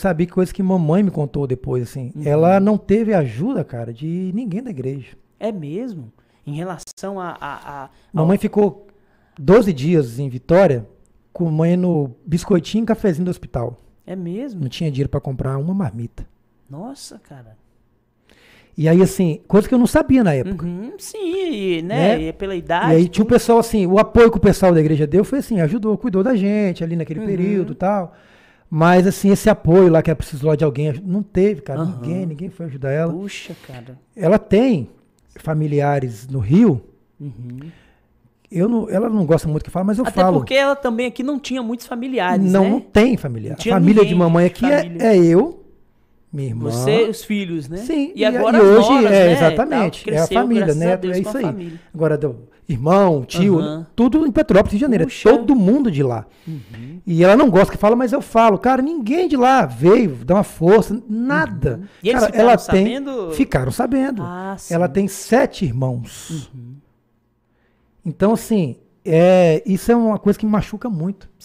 saber coisas que mamãe me contou depois, assim. Uhum. Ela não teve ajuda, cara, de ninguém da igreja. É mesmo? Em relação a. a, a... Mamãe ficou 12 dias em Vitória comendo biscoitinho e cafezinho do hospital. É mesmo? Não tinha dinheiro para comprar uma marmita. Nossa, cara. E aí, assim, coisa que eu não sabia na época. Uhum, sim, né? né? E é pela idade. E aí tinha o pessoal, assim, o apoio que o pessoal da igreja deu foi assim, ajudou, cuidou da gente ali naquele uhum. período e tal. Mas, assim, esse apoio lá que ela precisou de alguém, não teve, cara. Uhum. Ninguém, ninguém foi ajudar ela. Puxa, cara. Ela tem familiares no Rio. Uhum. Eu não, ela não gosta muito que fala, mas eu Até falo. Até porque ela também aqui não tinha muitos familiares, não, né? Não, tem familiar. Não a família ninguém, de mamãe aqui é, é eu, minha irmã. Você, os filhos, né? Sim. E, e agora e hoje noras, é né? exatamente, Cresceu, é a família, né? Deus, é isso aí. Agora do irmão, tio, uhum. tudo em Petrópolis, Rio de Janeiro, Puxa. todo mundo de lá. Uhum. E ela não gosta que fala, mas eu falo, cara, ninguém de lá veio dar uma força, nada. Uhum. E eles cara, ficaram ela sabendo? Tem, ficaram sabendo. Ah, ela tem sete irmãos. Uhum. Então assim, é, isso é uma coisa que me machuca muito.